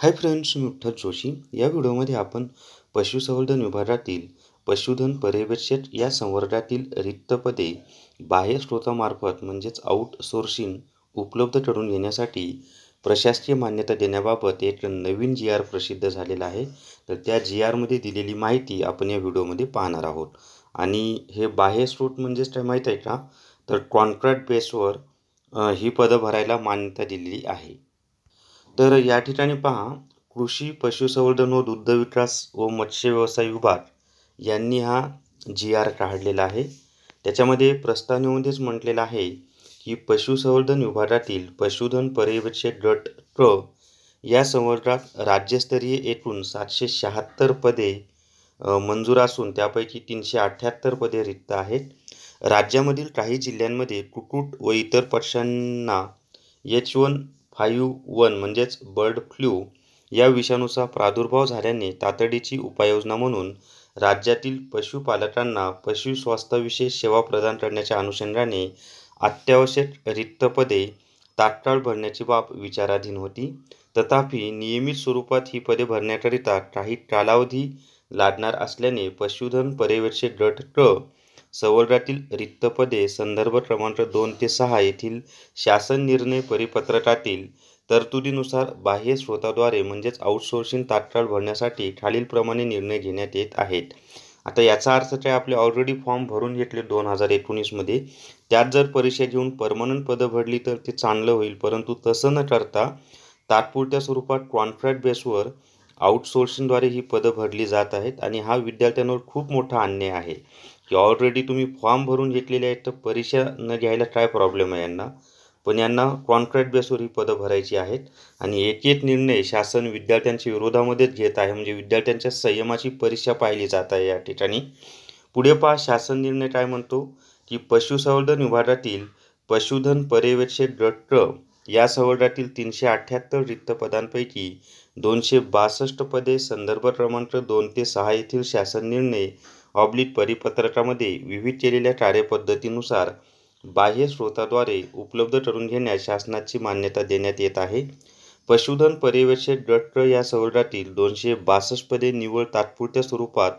hi friends मी मुठ्ठल जोशी या व्हिडिओमध्ये आपण पशुसंवर्धन विभागातील पशुधन पर्यवेक्षक या संवर्गातील रिक्त पदे बाह्य स्रोतामार्फत म्हणजेच आउटसोर्सिंग उपलब्ध करून घेण्यासाठी प्रशासकीय मान्यता देण्याबाबत एक नवीन जी आर प्रसिद्ध झालेला आहे तर त्या जी आरमध्ये दिलेली माहिती आपण या व्हिडिओमध्ये पाहणार आहोत आणि हे बाह्य स्रोत म्हणजेच काय माहीत आहे का तर कॉन्ट्रॅक्ट बेसवर ही पदं भरायला मान्यता दिलेली आहे तर या ठिकाणी पहा कृषी पशुसंवर्धन व दुग्धविकास व मत्स्य व्यवसाय विभाग यांनी हा जी आर काढलेला आहे त्याच्यामध्ये प्रस्तावनेमध्येच म्हटलेलं आहे की पशुसंवर्धन विभागातील पशुधन पर्यवेक्षक गट क या संवर्गात राज्यस्तरीय एकूण सातशे शहात्तर पदे मंजूर असून त्यापैकी तीनशे अठ्ठ्याहत्तर पदे रिक्त आहेत राज्यामधील काही जिल्ह्यांमध्ये कुकुट व इतर पक्षांना एच वन फायू वन म्हणजेच बर्ड फ्लू या विषाणूचा प्रादुर्भाव झाल्याने तातडीची उपाययोजना म्हणून राज्यातील पशुपालकांना पशुस्वास्थ्यविशेष सेवा प्रदान करण्याच्या अनुषंगाने अत्यावश्यक रिक्त पदे तात्काळ भरण्याची बाब विचाराधीन होती तथापि नियमित स्वरूपात ही पदे भरण्याकरिता काही कालावधी लागणार असल्याने पशुधन पर्यवेक्षक गट क संवर्गातील रिक्त पदे संदर्भ क्रमांक दोन ते सहा येथील शासन निर्णय परिपत्रकातील तरतुदीनुसार बाह्य स्रोताद्वारे म्हणजेच आउटसोर्सिंग तात्काळ भरण्यासाठी खालीलप्रमाणे निर्णय घेण्यात येत आहेत आता याचा अर्थ काय आपले ऑलरेडी फॉर्म भरून घेतले दोन हजार एकोणीसमध्ये त्यात जर परीक्षा घेऊन परमनंट पदं भरली तर ते चांगलं होईल परंतु तसं न करता तात्पुरत्या स्वरूपात कॉन्ट्रॅक्ट बेसवर आउटसोर्सिंगद्वारे ही पदं भरली जात आहेत आणि हा विद्यार्थ्यांवर खूप मोठा अन्याय आहे की ऑलरेडी तुम्ही फॉर्म भरून घेतलेले आहेत तर परीक्षा न घ्यायला काय प्रॉब्लेम आहे यांना पण यांना कॉन्ट्रॅक्ट बेसवर ही पदं भरायची आहेत आणि एक एक निर्णय शासन विद्यार्थ्यांच्या विरोधामध्येच घेत आहे म्हणजे विद्यार्थ्यांच्या संयमाची परीक्षा पाहिली जात आहे या ठिकाणी पुढे पहा शासन निर्णय काय म्हणतो की पशुसंवर्धन विभागातील पशुधन पर्यवेक्षक गट या संवर्गातील तीनशे अठ्ठ्याहत्तर रिक्त पदांपैकी दोनशे बासष्ट पदे संदर्भ क्रमांक दोन ते सहा येथील शासन निर्णय ऑब्लिक परिपत्रकामध्ये विविध केलेल्या कार्यपद्धतीनुसार बाह्य स्रोताद्वारे उपलब्ध करून घेण्यास शासनाची मान्यता देण्यात येत आहे पशुधन पर्यवेक्षक गट या संवर्गातील दोनशे बासष्ट पदे निव्वळ तात्पुरत्या स्वरूपात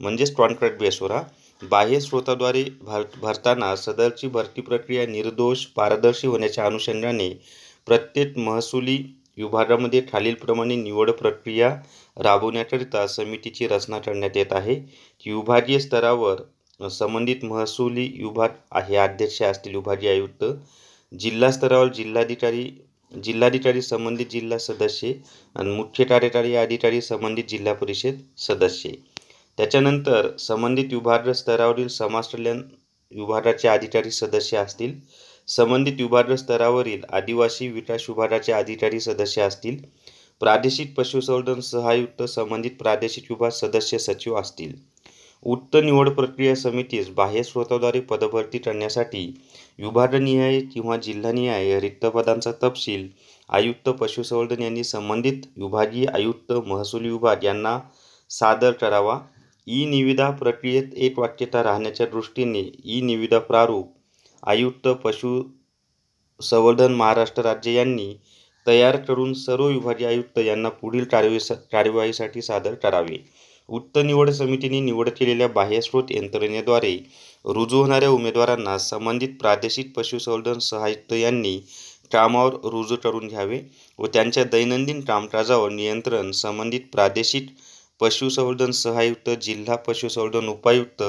म्हणजेच कॉन्ट्रॅक्ट बेसोरा बाह्य स्रोताद्वारे भार भरताना सदरची भरती प्रक्रिया निर्दोष पारदर्शी होण्याच्या अनुषंगाने प्रत्येक महसुली विभागामध्ये खालीलप्रमाणे निवड प्रक्रिया राबवण्याकरिता समितीची रचना करण्यात येत आहे विभागीय स्तरावर संबंधित महसुली विभाग हे अध्यक्ष असतील विभागीय आयुक्त जिल्हा स्तरावर जिल्हाधिकारी जिल्हाधिकारी संबंधित जिल्हा सदस्य आणि मुख्य कार्यकारी अधिकारी संबंधित जिल्हा परिषद सदस्य त्याच्यानंतर संबंधित विभाग स्तरावरील समाज कल्याण विभागाचे अधिकारी सदस्य असतील संबंधित विभाग स्तरावरील आदिवासी विकास विभागाचे अधिकारी सदस्य असतील प्रादेशिक पशुसंवर्धन सहायुक्त संबंधित प्रादेशिक विभाग सदस्य सचिव असतील उत्तर निवड प्रक्रिया समितीस बाह्य स्रोताद्वारे पदभरती करण्यासाठी विभागनिहाय किंवा जिल्हानिहाय रिक्त पदांचा तपशील आयुक्त पशुसंवर्धन यांनी संबंधित विभागीय आयुक्त महसूल विभाग यांना सादर करावा ई निविदा प्रक्रियेत एक वाक्यता राहण्याच्या दृष्टीने ई निविदा प्रारूप आयुक्त पशुसंवर्धन महाराष्ट्र राज्य यांनी तयार करून सर्व विभागीय आयुक्त यांना पुढील कार्यवाहीसाठी कार्यवाहीसाठी सादर करावे उत्तर निवड समितीने निवड केलेल्या बाह्यस्रोत यंत्रणेद्वारे रुजू होणाऱ्या उमेदवारांना संबंधित प्रादेशिक पशुसंवर्धन सहायुक्त यांनी कामावर रुजू करून घ्यावे व त्यांच्या दैनंदिन कामकाजावर नियंत्रण संबंधित प्रादेशिक पशुसंवर्धन सहायुक्त जिल्हा पशुसंवर्धन उपायुक्त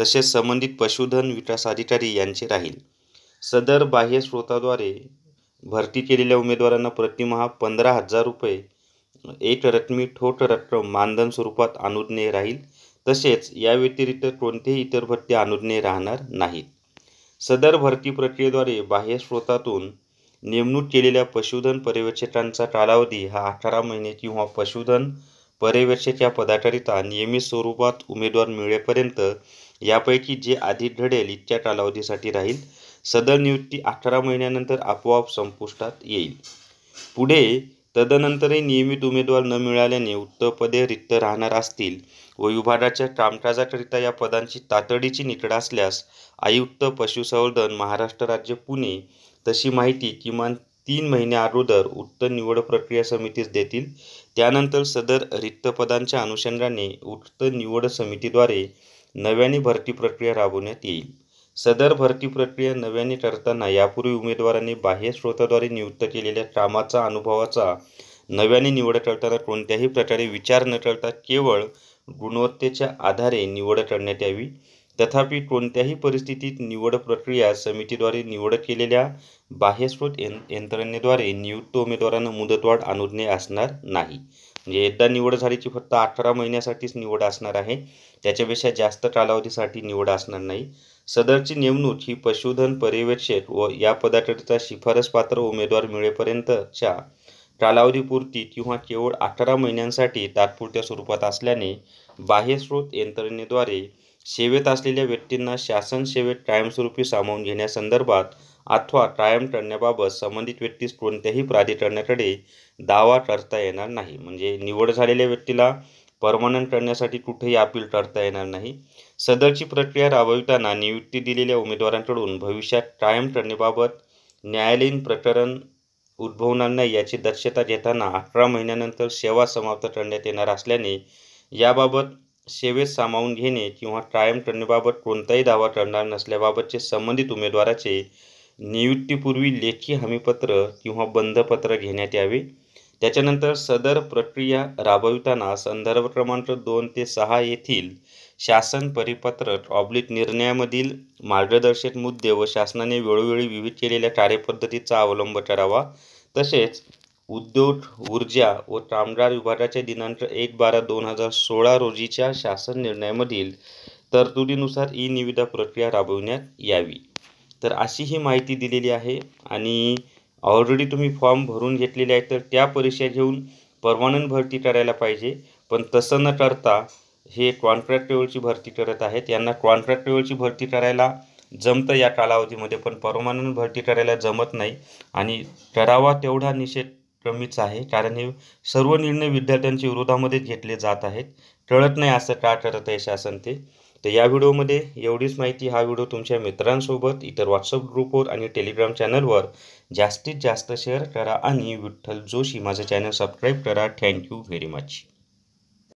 तसेच संबंधित पशुधन विकास अधिकारी यांचे राहील सदर बाह्यस्रोताद्वारे भरती केलेल्या उमेदवारांना प्रतिमहा पंधरा हजार रुपये एक रकमी ठोठ रक्कम मानधन स्वरूपात अनुज्ञेय राहील तसेच या व्यतिरिक्त कोणतेही इतर भत्ते अनुज्ञेय राहणार नाहीत सदर भरती प्रक्रियेद्वारे बाह्य स्रोतातून नेमणूक केलेल्या पशुधन पर्यवेक्षकांचा कालावधी हा अठरा महिने किंवा पशुधन पर्यवेक्षक पदाकरिता नियमित स्वरूपात उमेदवार मिळेपर्यंत यापैकी जे आधी घडेल इतक्या कालावधीसाठी राहील सदर नियुक्ती अठरा महिन्यानंतर आपोआप संपुष्टात येईल पुढे तदनंतरही नियमित उमेदवार न मिळाल्याने उक्त पदे रिक्त राहणार असतील व विभागाच्या कामकाजाकरिता या पदांची तातडीची निकड असल्यास आयुक्त पशुसंवर्धन महाराष्ट्र राज्य पुणे तशी माहिती किमान तीन महिने अगोदर उक्त निवड प्रक्रिया समितीस देतील त्यानंतर सदर रिक्त पदांच्या अनुषंगाने उक्त निवड समितीद्वारे नव्याने भरती प्रक्रिया राबवण्यात येईल सदर भरती प्रक्रिया नव्याने ठरताना यापूर्वी उमेदवारांनी बाह्य स्रोताद्वारे नियुक्त केलेल्या कामाचा अनुभवाचा नव्याने निवड करताना कोणत्याही प्रकारे विचार न करता केवळ गुणवत्तेच्या आधारे निवड करण्यात यावी तथापि कोणत्याही परिस्थितीत निवड प्रक्रिया समितीद्वारे निवड केलेल्या बाह्यस्फोट यं यंत्रणेद्वारे नियुक्त उमेदवारांना मुदतवाढ अनुज्ञे असणार नाही म्हणजे एकदा निवड झालीची फक्त अठरा महिन्यासाठीच निवड असणार आहे त्याच्यापेक्षा जास्त कालावधीसाठी निवड असणार नाही सदरची नेमणूक ही पशुधन पर्यवेक्षक व या पदाकरिता शिफारसपात्र उमेदवार मिळेपर्यंतच्या कालावधीपुरती किंवा केवळ अठरा महिन्यांसाठी तात्पुरत्या स्वरूपात असल्याने बाह्यस्रोत यंत्रणेद्वारे सेवेत असलेल्या व्यक्तींना शासन सेवेत कायमस्वरूपी सामावून घेण्यासंदर्भात अथवा कायम करण्याबाबत संबंधित व्यक्तीस कोणत्याही प्राधिकरणाकडे दावा करता येणार नाही म्हणजे निवड झालेल्या व्यक्तीला परमानंट करण्यासाठी कुठेही अपील करता येणार नाही सदरची प्रक्रिया राबविताना नियुक्ती दिलेल्या उमेदवारांकडून भविष्यात कायम ठरण्याबाबत न्यायालयीन प्रकरण उद्भवणार नाही याची दक्षता घेताना अठरा महिन्यानंतर सेवा समाप्त करण्यात येणार असल्याने याबाबत सेवेत सामावून घेणे किंवा कायम करण्याबाबत कोणताही दावा करणार नसल्याबाबतचे संबंधित उमेदवाराचे नियुक्तीपूर्वी लेखी हमीपत्र किंवा बंधपत्र घेण्यात यावे त्याच्यानंतर सदर प्रक्रिया राबविताना संदर्भ क्रमांक दोन ते सहा येथील शासन परिपत्रक ऑब्लिक निर्णयामधील मार्गदर्शक मुद्दे व शासनाने वेळोवेळी विविध केलेल्या कार्यपद्धतीचा अवलंब करावा तसेच उद्योग ऊर्जा व कामगार विभागाच्या दिनांक एक बारा दोन हजार सोळा रोजीच्या शासन निर्णयामधील तरतुदीनुसार ई निविदा प्रक्रिया राबविण्यात यावी तर अशी ही माहिती दिलेली आहे आणि ऑलरेडी तुम्ही फॉर्म भरून घेतलेले आहेत तर त्या परीक्षा घेऊन परमानंट भरती करायला पाहिजे पण तसं न करता हे कॉन्ट्रॅक्ट लेवलची भरती करत आहेत यांना कॉन्ट्रॅक्ट लेवलची भरती करायला जमतं या कालावधीमध्ये पण परमानंट भरती करायला जमत नाही आणि करावा तेवढा निषेध कमीच आहे कारण हे सर्व निर्णय विद्यार्थ्यांच्या विरोधामध्येच घेतले जात आहेत कळत नाही असं का करत आहे शासन ते तर या व्हिडिओमध्ये एवढीच माहिती हा व्हिडिओ तुमच्या मित्रांसोबत इतर व्हॉट्सअप ग्रुपवर आणि टेलिग्राम चॅनलवर जास्तीत जास्त शेअर करा आणि विठ्ठल जोशी माझं चॅनल सबस्क्राईब करा थँक्यू व्हेरी मच